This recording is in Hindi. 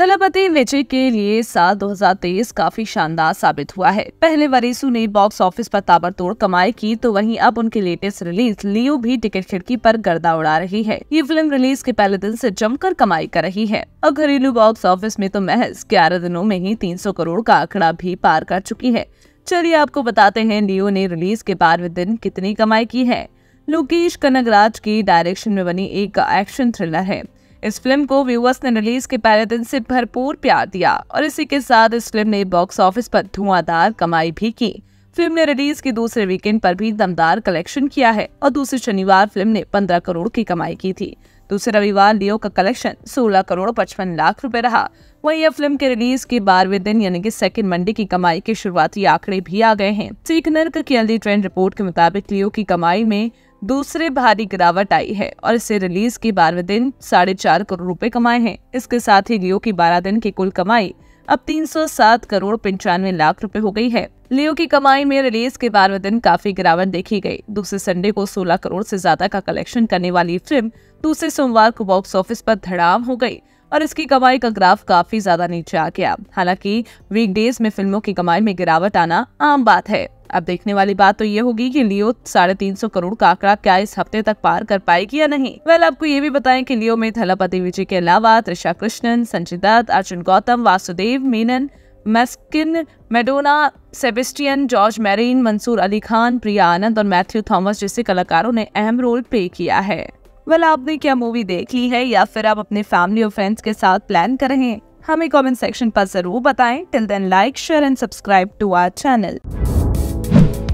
थलपति विजय के लिए साल 2023 काफी शानदार साबित हुआ है पहले वरीसु ने बॉक्स ऑफिस पर ताबड़तोड़ कमाई की तो वहीं अब उनकी लेटेस्ट रिलीज लियो भी टिकट खिड़की पर गर्दा उड़ा रही है ये फिल्म रिलीज के पहले दिन से जमकर कमाई कर रही है और घरेलू बॉक्स ऑफिस में तो महज ग्यारह दिनों में ही तीन करोड़ का आंकड़ा भी पार कर चुकी है चलिए आपको बताते हैं लियो ने रिलीज के बारहवें दिन कितनी कमाई की है लोकेश कनगराज की डायरेक्शन में बनी एक एक्शन थ्रिलर है इस फिल्म को व्यूअर्स ने रिलीज के पहले दिन से भरपूर प्यार दिया और इसी के साथ इस फिल्म ने बॉक्स ऑफिस पर धुआंधार कमाई भी की फिल्म ने रिलीज के दूसरे वीकेंड पर भी दमदार कलेक्शन किया है और दूसरे शनिवार फिल्म ने 15 करोड़ की कमाई की थी दूसरे रविवार लियो का कलेक्शन 16 करोड़ पचपन लाख रुपए रहा वहीं यह फिल्म के रिलीज के बारहवें दिन यानी कि सेकंड मंडे की कमाई के शुरुआती आंकड़े भी आ गए हैं सीकनर की अल्दी ट्रेंड रिपोर्ट के मुताबिक लियो की कमाई में दूसरे भारी गिरावट आई है और इसे रिलीज के बारहवें दिन साढ़े चार करोड़ रुपए कमाए हैं इसके साथ ही लियो की बारह दिन की कुल कमाई अब 307 करोड़ पंचानवे लाख रुपए हो गई है लियो की कमाई में रिलीज के बारहवें दिन काफी गिरावट देखी गई दूसरे संडे को 16 करोड़ से ज्यादा का कलेक्शन करने वाली फिल्म दूसरे सोमवार को बॉक्स ऑफिस पर धड़ाम हो गई और इसकी कमाई का ग्राफ काफी ज्यादा नीचे आ गया हालांकि वीकडेज में फिल्मों की कमाई में गिरावट आना आम बात है अब देखने वाली बात तो ये होगी कि लियो साढ़े तीन सौ करोड़ का आंकड़ा क्या इस हफ्ते तक पार कर पाएगी या नहीं वेल आपको ये भी बताएं कि लियो में थलापति विजय के अलावा त्रिशा कृष्णन संजय दत्त अर्जुन गौतम वासुदेव मेनन मैस्किन मेडोना सेबेस्टियन जॉर्ज मैरिन मंसूर अली खान प्रिया आनंद और मैथ्यू थॉमस जैसे कलाकारों ने अहम रोल प्ले किया है वेल आपने क्या मूवी देख ली है या फिर आप अपने फैमिली और फ्रेंड्स के साथ प्लान कर रहे हैं हमें कमेंट सेक्शन पर जरूर बताएं till then like share and subscribe to our channel